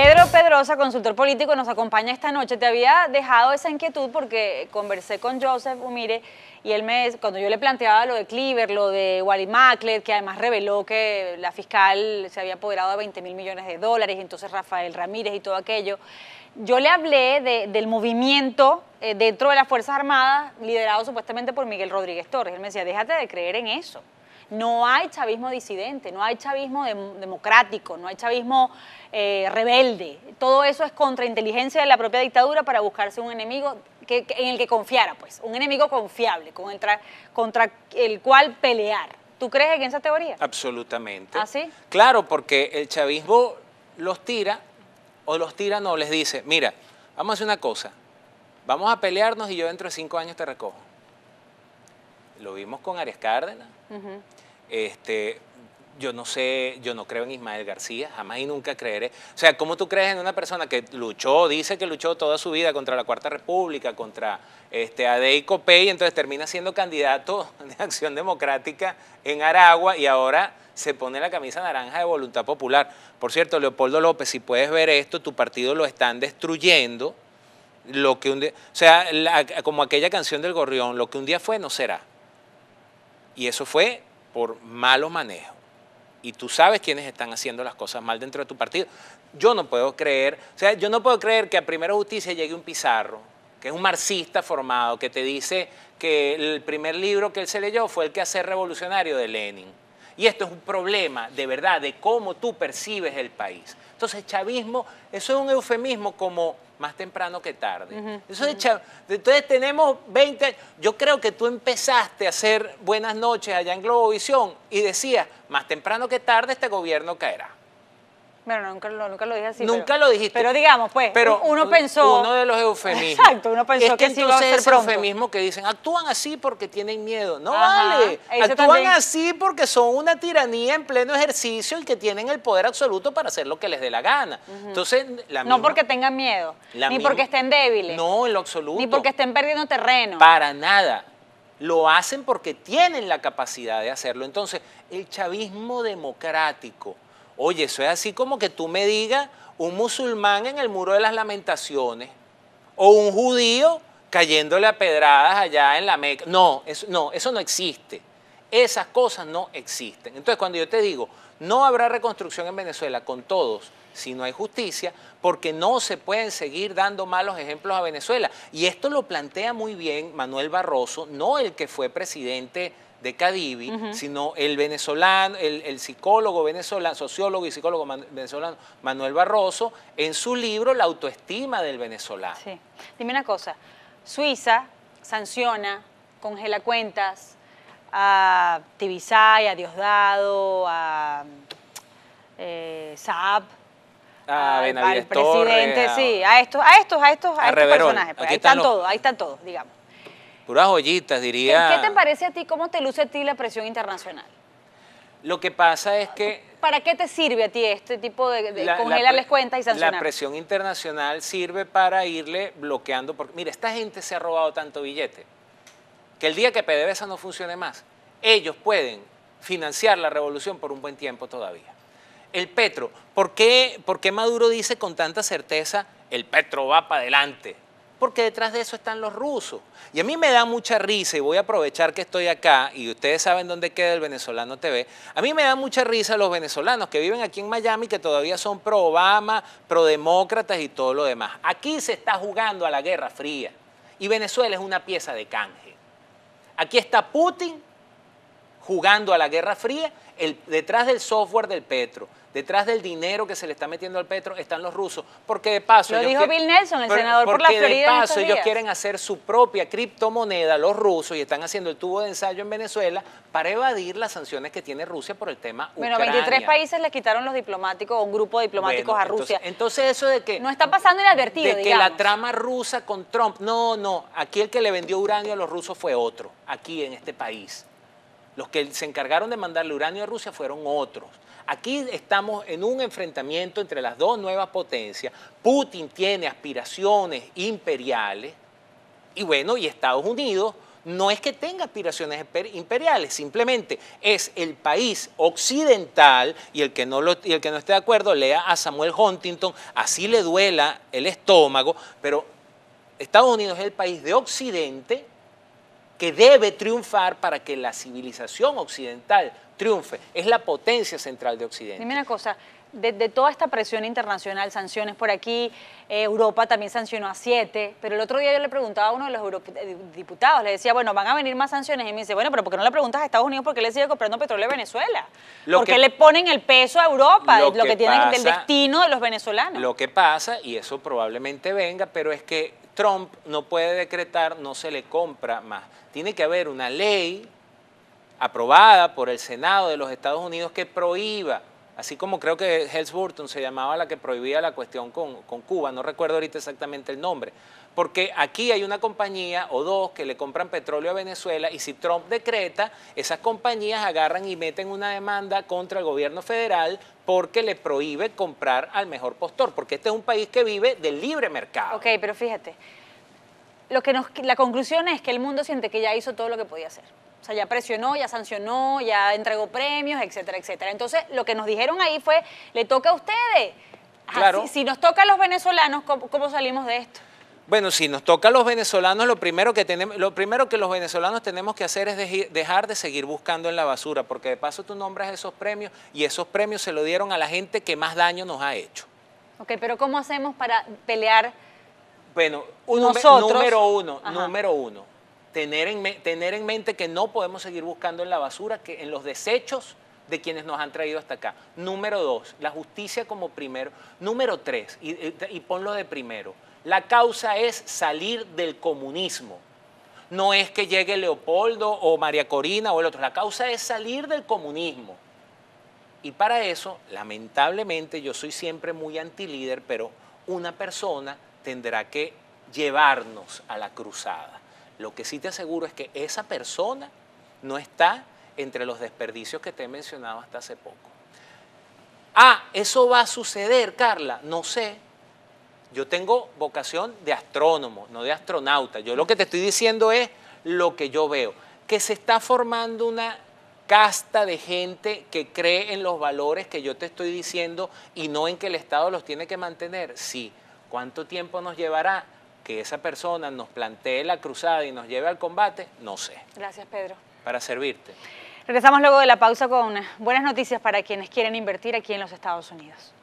Pedro Pedrosa, consultor político, nos acompaña esta noche. Te había dejado esa inquietud porque conversé con Joseph Umire y él me, cuando yo le planteaba lo de Cleaver, lo de Wally Maclet, que además reveló que la fiscal se había apoderado de 20 mil millones de dólares, y entonces Rafael Ramírez y todo aquello, yo le hablé del movimiento eh, dentro de las Fuerzas Armadas liderado supuestamente por Miguel Rodríguez Torres. Él me decía, déjate de creer en eso. No hay chavismo disidente, no hay chavismo democrático, no hay chavismo eh, rebelde. Todo eso es contrainteligencia de la propia dictadura para buscarse un enemigo en el que confiara, pues, un enemigo confiable, contra el cual pelear. ¿Tú crees en esa teoría? Absolutamente. ¿Ah, sí? claro, porque el chavismo los tira o los tira no, les dice, mira, vamos a hacer una cosa, vamos a pelearnos y yo dentro de cinco años te recojo. Lo vimos con Arias Cárdenas. este, yo no sé, yo no creo en Ismael García, jamás y nunca creeré. O sea, ¿cómo tú crees en una persona que luchó, dice que luchó toda su vida contra la Cuarta República, contra este, ADE y entonces termina siendo candidato de Acción Democrática en Aragua y ahora se pone la camisa naranja de Voluntad Popular? Por cierto, Leopoldo López, si puedes ver esto, tu partido lo están destruyendo. Lo que o sea, como aquella canción del gorrión, lo que un día fue no será. Y eso fue por malo manejo. Y tú sabes quiénes están haciendo las cosas mal dentro de tu partido. Yo no puedo creer, o sea, yo no puedo creer que a Primera Justicia llegue un Pizarro, que es un marxista formado, que te dice que el primer libro que él se leyó fue el que hacer revolucionario de Lenin. Y esto es un problema de verdad de cómo tú percibes el país. Entonces, chavismo, eso es un eufemismo como más temprano que tarde. eso Entonces, tenemos 20 años. Yo creo que tú empezaste a hacer buenas noches allá en Globovisión y decías, más temprano que tarde este gobierno caerá. Bueno, nunca lo, nunca lo dije así. Nunca lo dijiste. Pero digamos, pues, uno pensó... Uno de los eufemismos. Exacto, uno pensó es que, que sí eufemismo que dicen, actúan así porque tienen miedo. No vale, actúan así porque son una tiranía en pleno ejercicio y que tienen el poder absoluto para hacer lo que les dé la gana. Entonces, la No porque tengan miedo, ni porque estén débiles. No, en lo absoluto. Ni porque estén perdiendo terreno. Para nada lo hacen porque tienen la capacidad de hacerlo. Entonces, el chavismo democrático Oye, eso es así como que tú me digas un musulmán en el muro de las lamentaciones o un judío cayéndole a pedradas allá en la Meca. No, eso no, eso no existe. Esas cosas no existen. Entonces, cuando yo te digo, no habrá reconstrucción en Venezuela con todos si no hay justicia, porque no se pueden seguir dando malos ejemplos a Venezuela. Y esto lo plantea muy bien Manuel Barroso, no el que fue presidente de Cadivi, sino el venezolano, el, psicólogo venezolano, sociólogo y psicólogo venezolano Manuel Barroso, en su libro La autoestima del venezolano. Sí. Dime una cosa, Suiza sanciona, congela cuentas a Tibisay, a Diosdado, a eh, Saab, al, presidente, sí, a... estos, a estos, a estos, a, personajes. Pues, ahí están, todos, ahí están todos, digamos puras joyitas, diría. ¿Qué te parece a ti? ¿Cómo te luce a ti la presión internacional? Lo que pasa es que... ¿Para qué te sirve a ti este tipo de, la, congelarles cuentas y sancionar? La presión internacional sirve para irle bloqueando, porque mira, esta gente se ha robado tanto billete, que el día que PDVSA no funcione más, ellos pueden financiar la revolución por un buen tiempo todavía. El Petro, ¿por qué, por qué Maduro dice con tanta certeza, el Petro va para adelante? porque detrás de eso están los rusos. Y a mí me da mucha risa, y voy a aprovechar que estoy acá, y ustedes saben dónde queda el Venezolano TV, a mí me da mucha risa los venezolanos que viven aquí en Miami, que todavía son pro Obama, pro demócratas y todo lo demás. Aquí se está jugando a la Guerra Fría, y Venezuela es una pieza de canje. Aquí está Putin jugando a la Guerra Fría detrás del software del Petro, Detrás del dinero que se le está metiendo al Petro están los rusos, porque de paso... Lo dijo Bill Nelson, el senador por la Florida. Porque de paso ellos quieren hacer su propia criptomoneda, los rusos, y están haciendo el tubo de ensayo en Venezuela para evadir las sanciones que tiene Rusia por el tema Bueno, 23 países le quitaron los diplomáticos o un grupo de diplomáticos a Rusia. Entonces, eso de que... No está pasando inadvertido, De que la trama rusa con Trump... No, no, aquí el que le vendió uranio a los rusos fue otro, aquí en este país. Los que se encargaron de mandarle uranio a Rusia fueron otros. Aquí estamos en un enfrentamiento entre las dos nuevas potencias. Putin tiene aspiraciones imperiales y bueno, y Estados Unidos no es que tenga aspiraciones imperiales, simplemente es el país occidental, y el que no, lo, el que no esté de acuerdo, lea a Samuel Huntington, así le duela el estómago, pero Estados Unidos es el país de Occidente que debe triunfar para que la civilización occidental triunfe. Es la potencia central de Occidente. Dime una cosa, de, toda esta presión internacional, sanciones por aquí, eh, Europa también sancionó a siete, pero el otro día yo le preguntaba a uno de los diputados, le decía, bueno, van a venir más sanciones, y me dice, bueno, pero ¿por qué no le preguntas a Estados Unidos por qué le sigue comprando petróleo a Venezuela? ¿Por qué le ponen el peso a Europa, lo, que, tiene del destino de los venezolanos? Lo que pasa, y eso probablemente venga, pero es que Trump no puede decretar no se le compra más. Tiene que haber una ley aprobada por el Senado de los Estados Unidos que prohíba, así como creo que Helms Burton se llamaba la que prohibía la cuestión con, con Cuba, no recuerdo ahorita exactamente el nombre, porque aquí hay una compañía o dos que le compran petróleo a Venezuela y si Trump decreta, esas compañías agarran y meten una demanda contra el gobierno federal porque le prohíbe comprar al mejor postor, porque este es un país que vive del libre mercado. Ok, pero fíjate, lo que la conclusión es que el mundo siente que ya hizo todo lo que podía hacer. O sea, ya presionó, ya sancionó, ya entregó premios, etcétera, etcétera. Entonces, lo que nos dijeron ahí fue, le toca a ustedes. si nos toca a los venezolanos, cómo salimos de esto? Bueno, si nos toca a los venezolanos, lo primero que, tenemos, lo primero que los venezolanos tenemos que hacer es dejar de seguir buscando en la basura, porque de paso tú nombras esos premios y esos premios se lo dieron a la gente que más daño nos ha hecho. Ok, pero ¿cómo hacemos para pelear? Bueno, nosotros? número uno, número uno, tener en, tener en mente que no podemos seguir buscando en la basura, que en los desechos de quienes nos han traído hasta acá. Número dos, la justicia como primero. Número tres, y ponlo de primero la causa es salir del comunismo. No es que llegue Leopoldo o María Corina o el otro. La causa es salir del comunismo. Y para eso, lamentablemente, yo soy siempre muy antilíder, pero una persona tendrá que llevarnos a la cruzada. Lo que sí te aseguro es que esa persona no está entre los desperdicios que te he mencionado hasta hace poco. Ah, eso va a suceder, Carla. No sé, yo tengo vocación de astrónomo, no de astronauta. Yo lo que te estoy diciendo es lo que yo veo, que se está formando una casta de gente que cree en los valores que yo te estoy diciendo y no en que el Estado los tiene que mantener. Sí, ¿cuánto tiempo nos llevará que esa persona nos plantee la cruzada y nos lleve al combate? No sé. Gracias, Pedro. Para servirte. Regresamos luego de la pausa con buenas noticias para quienes quieren invertir aquí en los Estados Unidos.